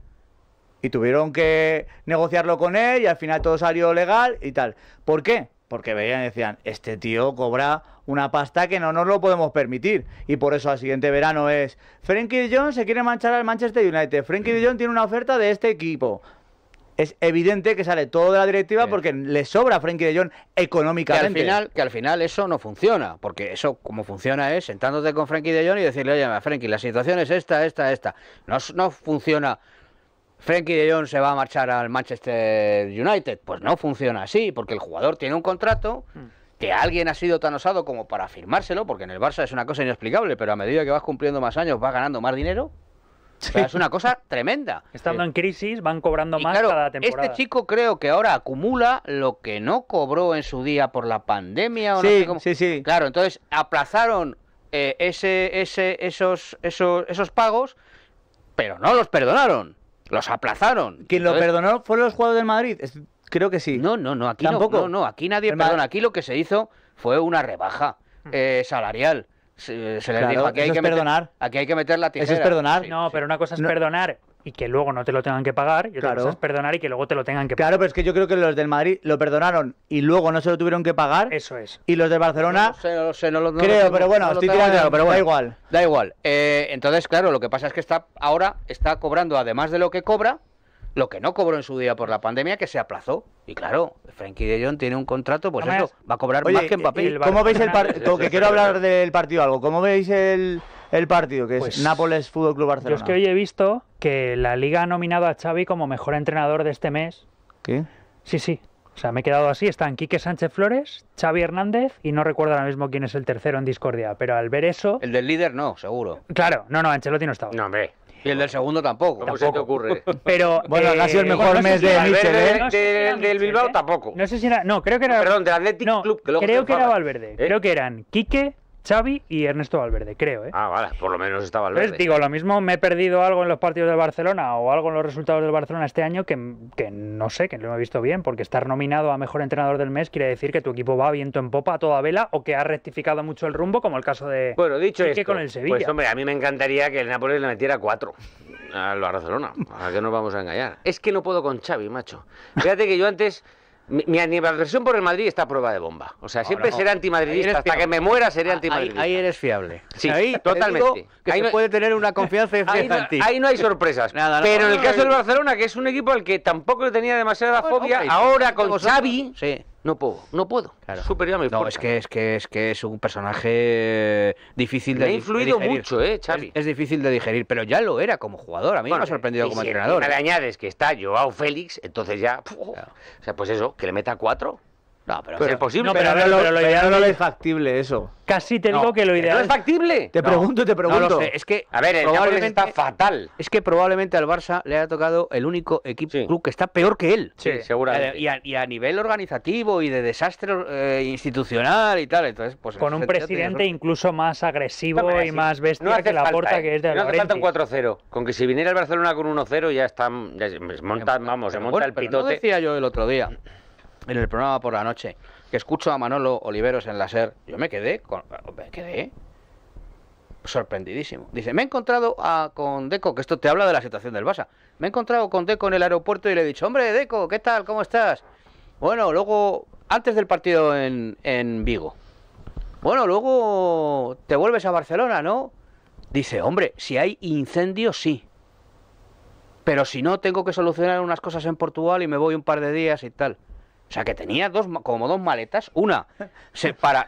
Y tuvieron que negociarlo con él y al final todo salió legal y tal. ¿Por qué? porque veían y decían, este tío cobra una pasta que no nos lo podemos permitir. Y por eso al siguiente verano es, Frankie de Jong se quiere manchar al Manchester United, Frankie de Jong tiene una oferta de este equipo. Es evidente que sale todo de la directiva porque le sobra a Frankie de Jong económicamente. Que al, final, eso no funciona, porque eso como funciona es sentándote con Frankie de Jong y decirle, oye, Frankie, la situación es esta, esta, esta. No, no funciona Frenkie de Jong se va a marchar al Manchester United. Pues no funciona así, porque el jugador tiene un contrato mm. que alguien ha sido tan osado como para firmárselo, porque en el Barça es una cosa inexplicable, pero a medida que vas cumpliendo más años vas ganando más dinero. es una cosa tremenda. Estando en crisis, van cobrando más cada temporada. Este chico creo que ahora acumula lo que no cobró en su día por la pandemia. O sí, sí, sí. Claro, entonces aplazaron eh, ese, ese, esos, esos, esos pagos, pero no los perdonaron. Los aplazaron. Quien lo perdonó fueron los jugadores del Madrid. creo que sí. No, no, no. Aquí Tampoco. No, no, aquí nadie Aquí lo que se hizo fue una rebaja hmm. eh, salarial. Se, les dijo aquí hay que perdonar. aquí hay que meter la tijera. Eso es perdonar. no, pero una cosa es perdonar y que luego no te lo tengan que pagar, y otra claro. perdonar y que luego te lo tengan que pagar. Claro, pero es que yo creo que los del Madrid lo perdonaron y luego no se lo tuvieron que pagar. Eso es. Y los de Barcelona. No lo no lo Creo, pero bueno, estoy tirando, pero da igual. Da igual. Eh, entonces, claro, lo que pasa es que está ahora está cobrando, además de lo que cobra, lo que no cobró en su día por la pandemia, que se aplazó. Y claro, Frankie de Jong tiene un contrato, pues eso, va a cobrar más que en papel. ¿Cómo veis el partido? que quiero hablar del partido algo. ¿Cómo veis el, el partido, que es pues, Nápoles Fútbol Club Barcelona. Yo es que hoy he visto que la liga ha nominado a Xavi como mejor entrenador de este mes. ¿Qué? Sí, sí. O sea, me he quedado así. Están Quique Sánchez Flores, Xavi Hernández y no recuerdo ahora mismo quién es el tercero en discordia. Pero al ver eso... El del líder no, seguro. Claro. No, no, Ancelotti no estaba. No, hombre. Y el del segundo tampoco. ¿Cómo tampoco. se te ocurre? *laughs* Pero, bueno, ha sido el eh, mejor mes de El ¿eh? del Bilbao ¿eh? tampoco. No sé si era... No, creo que era... Perdón, del Athletic Club. Que creo que era Valverde. Creo que eran Quique, Xavi y Ernesto Valverde, creo. ¿eh? Ah, vale, por lo menos estaba Valverde. Pues digo, lo mismo me he perdido algo en los partidos del Barcelona o algo en los resultados del Barcelona este año que, no sé, que no lo he visto bien, porque estar nominado a Mejor Entrenador del Mes quiere decir que tu equipo va viento en popa a toda vela o que ha rectificado mucho el rumbo, como el caso de... Bueno, dicho esto, con el Sevilla. pues hombre, a mí me encantaría que el Nápoles le metiera cuatro al Barcelona. ¿A qué nos vamos a engañar? Es que no puedo con Xavi, macho. Fíjate que yo antes mi, mi, por el Madrid está a prueba de bomba. O sea, siempre seré antimadridista. Hasta que me muera seré ah, antimadridista. Ahí, eres fiable. Sí, ahí totalmente. ahí puede tener una confianza *laughs* ahí no, ahí no hay sorpresas. Nada, Pero en el caso del Barcelona, que es un equipo al que tampoco tenía demasiada fobia, ahora como Xavi no puedo, no puedo. Superior a mi No, es que, es que es que es un personaje difícil de, ha influido mucho, eh, Xavi. Es, difícil de digerir, pero ya lo era como jugador. A mí me ha sorprendido como como si le añades que está Joao Félix, entonces ya. O sea, pues eso, que le meta cuatro. No, pero, es posible. pero, lo, no es factible eso. Casi te digo que lo ideal. ¿No es factible? Te pregunto, te pregunto. Es que. A ver, el probablemente, está fatal. Es que probablemente al Barça le ha tocado el único equipo club que está peor que él. Sí, seguramente. Y a, nivel organizativo y de desastre eh, institucional y tal. Entonces, pues. Con un presidente incluso más agresivo y más bestia que la porta eh. que es de No hace falta un 4-0. Con que si viniera el Barcelona con 1-0 ya está. Ya se monta, vamos, se monta el pitote. Pero decía yo el otro día en el programa por la noche, que escucho a Manolo Oliveros en la SER, yo me quedé, me quedé sorprendidísimo. Dice, me he encontrado con Deco, que esto te habla de la situación del Barça, me he encontrado con Deco en el aeropuerto y le he dicho, hombre, Deco, ¿qué tal? ¿Cómo estás? Bueno, luego, antes del partido en, en Vigo. Bueno, luego te vuelves a Barcelona, ¿no? Dice, hombre, si hay incendio, sí. Pero si no, tengo que solucionar unas cosas en Portugal y me voy un par de días y tal. O sea, que tenía dos, como dos maletas, una para,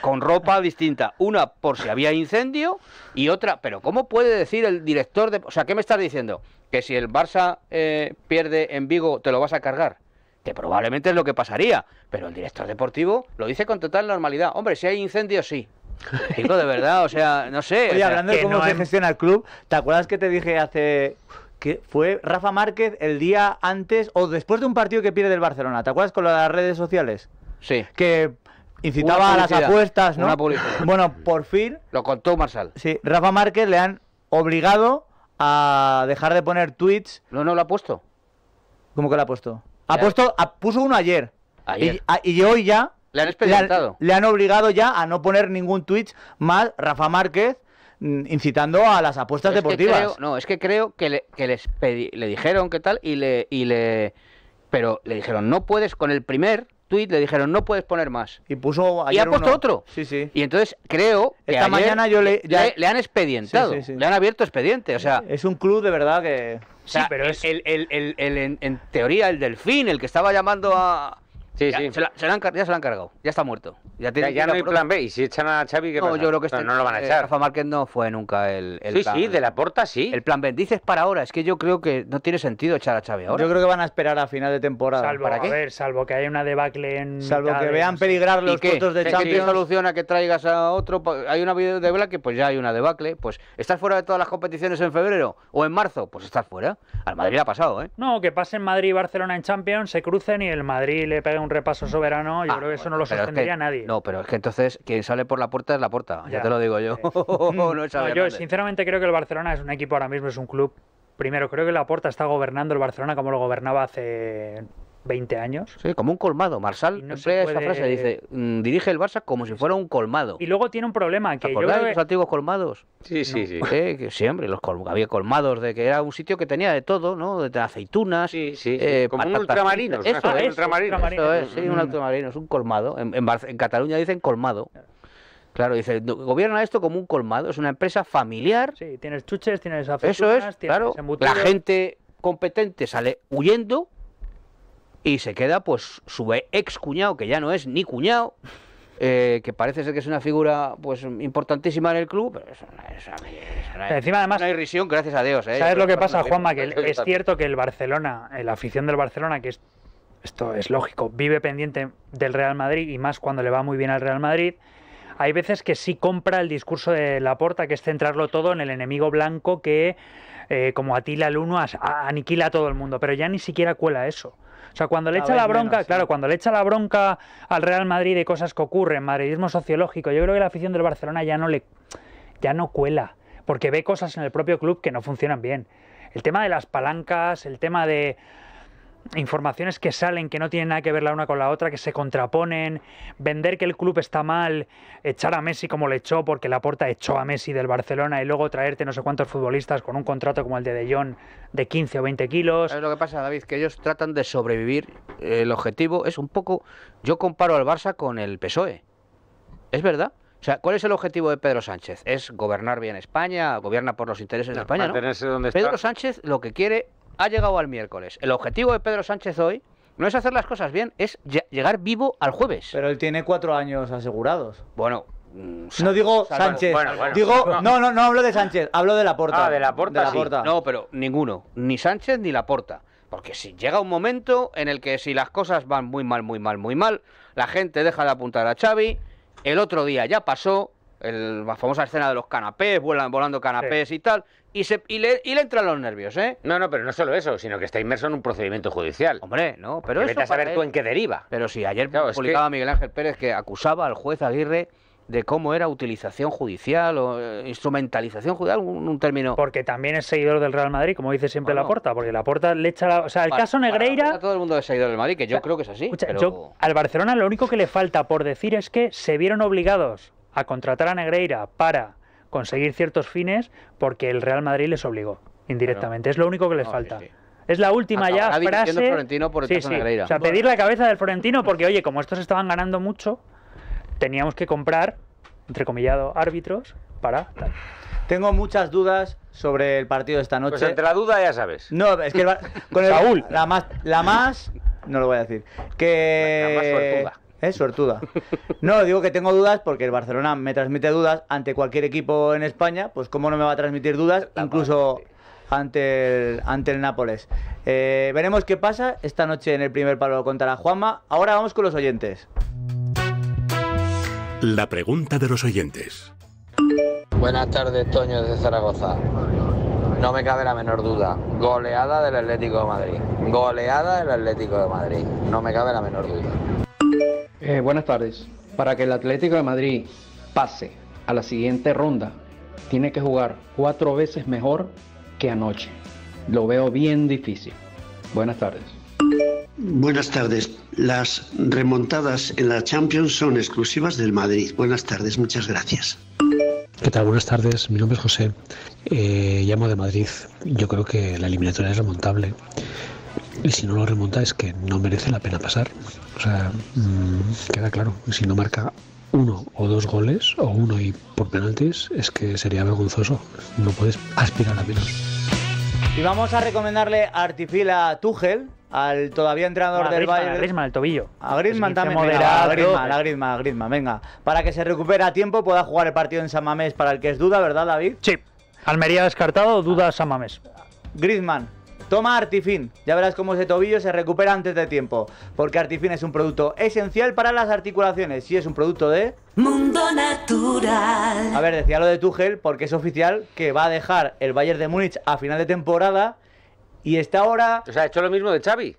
con ropa distinta, una por si había incendio y otra. Pero ¿cómo puede decir el director de... O sea, ¿qué me estás diciendo? Que si el Barça eh, pierde en Vigo, te lo vas a cargar. Que probablemente es lo que pasaría. Pero el director deportivo lo dice con total normalidad. Hombre, si hay incendio, sí. Digo, de verdad, o sea, no sé. Oye, hablando de cómo se gestiona el club, ¿te acuerdas que te dije hace que fue Rafa Márquez el día antes o después de un partido que pierde el Barcelona. ¿Te acuerdas con las redes sociales? Sí. Que incitaba a las apuestas, ¿no? Bueno, por fin. Lo contó Marsal. Sí, Rafa Márquez le han obligado a dejar de poner tweets. No, no lo ha puesto. ¿Cómo que lo ha puesto? Ha puesto, puso uno ayer. Ayer. Y, ah, hoy ya. Le han experimentado. Le han, le han obligado ya a no poner ningún tweet más Rafa Márquez Mm, incitando a las apuestas deportivas. no, es que creo que le, les le dijeron qué tal y le, le... Pero le dijeron, no puedes con el primer tweet le dijeron no puedes poner más. Y puso ha puesto otro. Sí, sí. Y entonces creo que esta mañana yo le, ya... le, han expedientado, le han abierto expediente, o sea, es un club de verdad que Sí, pero es el, en teoría el delfín, el que estaba llamando a Sí, ya, sí. Se la, han, cargado, ya está muerto. Ya, no hay plan B. ¿Y si echan a Xavi, qué no, Yo creo que este, no, lo van a eh, echar. Rafa Márquez no fue nunca el, sí, Sí, sí, de la porta sí. El plan B. Dices para ahora, es que yo creo que no tiene sentido echar a Xavi ahora. Yo creo que van a esperar a final de temporada. Salvo, ¿Para a ver, salvo que haya una debacle en... Salvo que vean peligrar los puntos de Champions. ¿Qué a que traigas a otro? Hay una de que pues ya hay una debacle. Pues, ¿estás fuera de todas las competiciones en febrero o en marzo? Pues estás fuera. Al Madrid ha pasado, ¿eh? No, que pasen Madrid y Barcelona en Champions, se crucen y el Madrid le pega un repaso mm. soberano, yo ah, creo que eso no lo sostendría nadie. No, pero es que entonces quien sale por la puerta es la puerta, ya, te lo digo yo. *laughs* yo sinceramente creo que el Barcelona es un equipo ahora mismo, es un club. Primero, creo que la puerta está gobernando el Barcelona como lo gobernaba hace 20 años. Sí, como un colmado. Marsal no esa frase, dice, mm, dirige el Barça como si fuera un colmado. Y luego tiene un problema. que yo de los antiguos colmados? Sí, sí, sí. siempre, los había colmados, de que era un sitio que tenía de todo, ¿no? De aceitunas. Sí, sí, eh, como un ultramarino. Eso, es, ultramarino. es, sí, un ultramarino, es un colmado. En, Cataluña dicen colmado. Claro, dice, gobierna esto como un colmado, es una empresa familiar. Sí, tienes chuches, tienes aceitunas, Eso es, claro. La gente competente sale huyendo y se queda pues su ex cuñado, que ya no es ni cuñado, eh, que parece ser que es una figura pues importantísima en el club, pero eso, no encima además una irrisión, gracias a Dios. Eh, ¿Sabes lo que pasa, Juanma? Que es cierto que el Barcelona, eh, la afición del Barcelona, que esto es lógico, vive pendiente del Real Madrid y más cuando le va muy bien al Real Madrid. Hay veces que sí compra el discurso de Laporta, que es centrarlo todo en el enemigo blanco que, eh, como atila el aniquila a todo el mundo. Pero ya ni siquiera cuela eso. O sea, cuando le echa la bronca, claro, cuando le echa la bronca al Real Madrid de cosas que ocurren, madridismo sociológico, yo creo que la afición del Barcelona ya no le ya no cuela, porque ve cosas en el propio club que no funcionan bien. El tema de las palancas, el tema de informaciones que salen que no tienen nada que ver la una con la otra, que se contraponen, vender que el club está mal, echar a Messi como le echó porque la puerta echó a Messi del Barcelona y luego traerte no sé cuántos futbolistas con un contrato como el de De Jong de 15 o 20 kilos. Es lo que pasa, David, que ellos tratan de sobrevivir. El objetivo es un poco, yo comparo al Barça con el PSOE. ¿Es verdad? O sea, ¿cuál es el objetivo de Pedro Sánchez? Es gobernar bien España, gobierna por los intereses de España, Pedro Sánchez lo que quiere ha llegado al miércoles. El objetivo de Pedro Sánchez hoy no es hacer las cosas bien, es llegar vivo al jueves. Pero él tiene cuatro años asegurados. Bueno, no digo Sánchez. digo, no. no, no, hablo de Sánchez, hablo de la porta. Ah, de la No, pero ninguno. Ni Sánchez ni la porta. Porque si llega un momento en el que si las cosas van muy mal, muy mal, muy mal, la gente deja de apuntar a Xavi, el otro día ya pasó, el, la famosa escena de los canapés, volando canapés y tal, y, y, le, entran los nervios, ¿eh? No, no, pero no solo eso, sino que está inmerso en un procedimiento judicial. Hombre, no, pero eso. Vete a saber tú en qué deriva. Pero si ayer publicaba Miguel Ángel Pérez que acusaba al juez Aguirre de cómo era utilización judicial o eh, instrumentalización judicial, un, término. Porque también es seguidor del Real Madrid, como dice siempre la Laporta, porque la Laporta le echa la. O sea, el caso Negreira. todo el mundo es seguidor del Madrid, que yo creo que es así. al Barcelona lo único que le falta por decir es que se vieron obligados a contratar a Negreira para conseguir ciertos fines porque el Real Madrid les obligó indirectamente. es lo único que les falta. Es la última ya frase. O sea, pedir la cabeza del Florentino porque, oye, como estos estaban ganando mucho, teníamos que comprar, entrecomillado, árbitros para Tengo muchas dudas sobre el partido de esta pues noche. entre la duda ya sabes. No, es que *laughs* con el, Saúl. La más, la más, no lo voy a decir. Que la más ¿Eh? Suertuda. No, digo que tengo dudas porque el Barcelona me transmite dudas ante cualquier equipo en España, pues cómo no me va a transmitir dudas, incluso ante el, ante el Nápoles. Eh, veremos qué pasa esta noche en el primer palo contra la Juanma. Ahora vamos con los oyentes. La pregunta de los oyentes. Buenas tardes, Toño, desde Zaragoza. No me cabe la menor duda. Goleada del Atlético de Madrid. Goleada del Atlético de Madrid. No me cabe la menor duda. Eh, buenas tardes. Para que el Atlético de Madrid pase a la siguiente ronda, tiene que jugar cuatro veces mejor que anoche. Lo veo bien difícil. Buenas tardes. Buenas tardes. Las remontadas en la Champions son exclusivas del Madrid. Buenas tardes, muchas gracias. ¿Qué tal? Buenas tardes, mi nombre es José. Eh, llamo de Madrid. Yo creo que la eliminatoria es remontable. Y si no lo remonta es que no merece la pena pasar. O sea, mm, queda claro, si no marca uno o dos goles, o uno y por penaltis, es que sería vergonzoso. No puedes aspirar a menos. Y vamos a recomendarle a Artifila Tuchel, al todavía entrenador del Bayern. A Griezmann, el tobillo. A Griezmann también. a Griezmann, a venga. Para que se recupere a tiempo, pueda jugar el partido en San para el que es duda, ¿verdad, David? Sí. Almería descartado, duda San Mamés. Griezmann. Toma Artifin, ya verás cómo ese tobillo se recupera antes de tiempo, porque Artifin es un producto esencial para las articulaciones y es un producto de... Mundo Natural. A ver, decía lo de Tugel, porque es oficial que va a dejar el Bayern de Múnich a final de temporada y está ahora... O sea, ha hecho lo mismo de Xavi.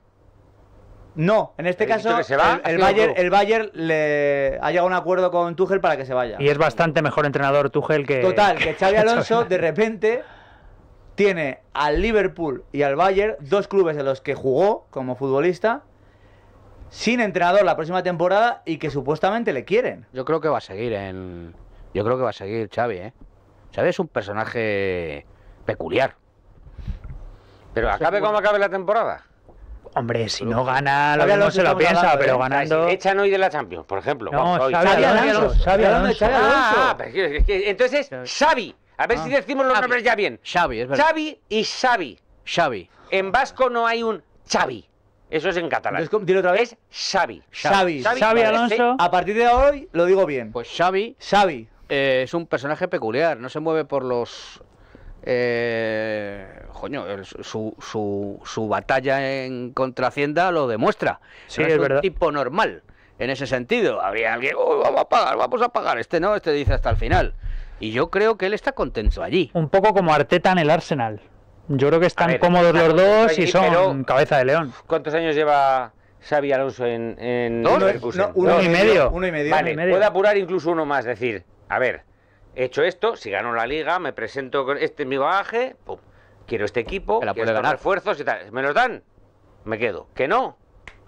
No, en este caso el, Bayern, le ha llegado a un acuerdo con Tuchel para que se vaya. Y es bastante mejor entrenador Tuchel que... Total, que Xavi *laughs* Alonso de repente tiene al Liverpool y al Bayern, dos clubes de los que jugó como futbolista, sin entrenador la próxima temporada y que supuestamente le quieren. Yo creo que va a seguir en. Yo creo que va a seguir Xavi, ¿eh? Xavi es un personaje peculiar. Pero acabe como acabe la temporada. Hombre, si no gana, no se lo piensa, pero ¿eh? ganando. Echan hoy de la Champions, por ejemplo. entonces, Xavi a ver si ah. decimos los nombres ya bien. Xavi, es verdad. Xavi y Xavi. Xavi. En vasco no hay un Xavi. Eso es en catalán. dile otra vez. Xavi. Xavi. Xavi, Alonso. A partir de hoy lo digo bien. Pues Xavi. Xavi. Eh, es un personaje peculiar. No se mueve por los eh, su, su, su, batalla en contra Hacienda lo demuestra. es, un tipo normal en ese sentido. Habría alguien, oh, vamos a pagar, vamos a pagar. Este no, este dice hasta el final. Y yo creo que él está contento allí. Un poco como Arteta en el Arsenal. Yo creo que están cómodos los dos y son cabeza de león. ¿Cuántos años lleva Xavi Alonso en, en uno, y medio. Uno y medio. puede apurar incluso uno más. decir, a ver, he hecho esto, si gano la liga, me presento con este mi bagaje, quiero este equipo, la quiero ganar esfuerzos y tal. ¿Me los dan? Me quedo. ¿Que no?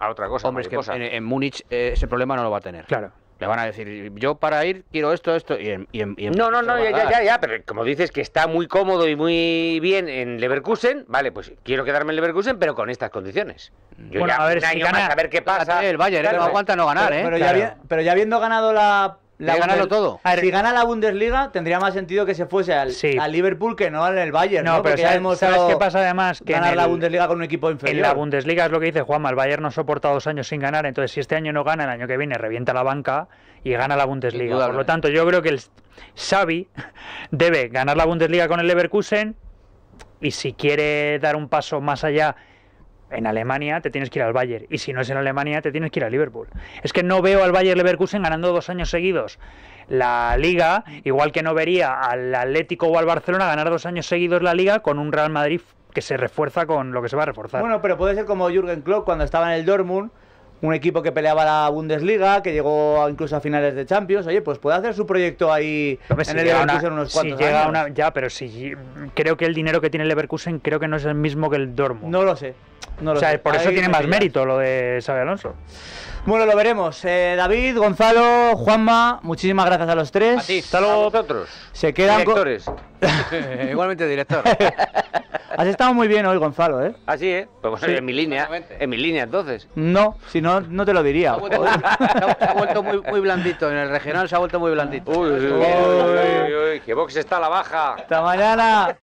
A otra cosa. Hombre, es que en, Múnich eh, ese problema no lo va a tener. Claro van a decir, yo para ir quiero esto, esto. Y, em, em, no, no, no, ya, ya, ya, pero como dices que está muy cómodo y muy bien en Leverkusen, vale, pues quiero quedarme en Leverkusen, pero con estas condiciones. Yo a ver, si más, a ver qué pasa. El Bayern, ¿eh? no aguanta no ganar, ¿eh? ya, pero ya habiendo ganado la la ganarlo todo. si gana la Bundesliga, tendría más sentido que se fuese al, Liverpool que no al Bayern. No, pero sabes, ¿sabes, qué pasa además? Que ganar la Bundesliga con un equipo inferior. En la Bundesliga es lo que dice Juanma: el Bayern no soporta dos años sin ganar. Entonces, si este año no gana, el año que viene revienta la banca y gana la Bundesliga. Por lo tanto, yo creo que el Xavi *laughs* debe ganar la Bundesliga con el Leverkusen y si quiere dar un paso más allá en Alemania te tienes que ir al Bayern y si no es en Alemania te tienes que ir al Liverpool. Es que no veo al Bayern Leverkusen ganando dos años seguidos la liga, igual que no vería al Atlético o al Barcelona ganar dos años seguidos la liga con un Real Madrid que se refuerza con lo que se va a reforzar. Bueno, pero puede ser como Jürgen Klopp cuando estaba en el Dortmund, un equipo que peleaba la Bundesliga, que llegó incluso a finales de Champions. Oye, pues puede hacer su proyecto ahí en el Leverkusen unos cuantos ya, pero si creo que el dinero que tiene el Leverkusen creo que no es el mismo que el Dortmund. No lo sé por eso tiene más mérito lo de Sabe Alonso. Bueno, lo veremos. Eh, David, Gonzalo, Juanma, muchísimas gracias a los tres. A hasta Se quedan directores. *laughs* Igualmente director. *laughs* Has estado muy bien hoy, Gonzalo, ¿eh? Así, ah, ¿eh? Pues en mi línea, en mi línea entonces. No, si no, no te lo diría. Se ha vuelto, muy, *laughs* blandito, en el regional se ha vuelto muy blandito. Uy, uy, uy, uy, uy, que Vox está a la baja. Hasta mañana.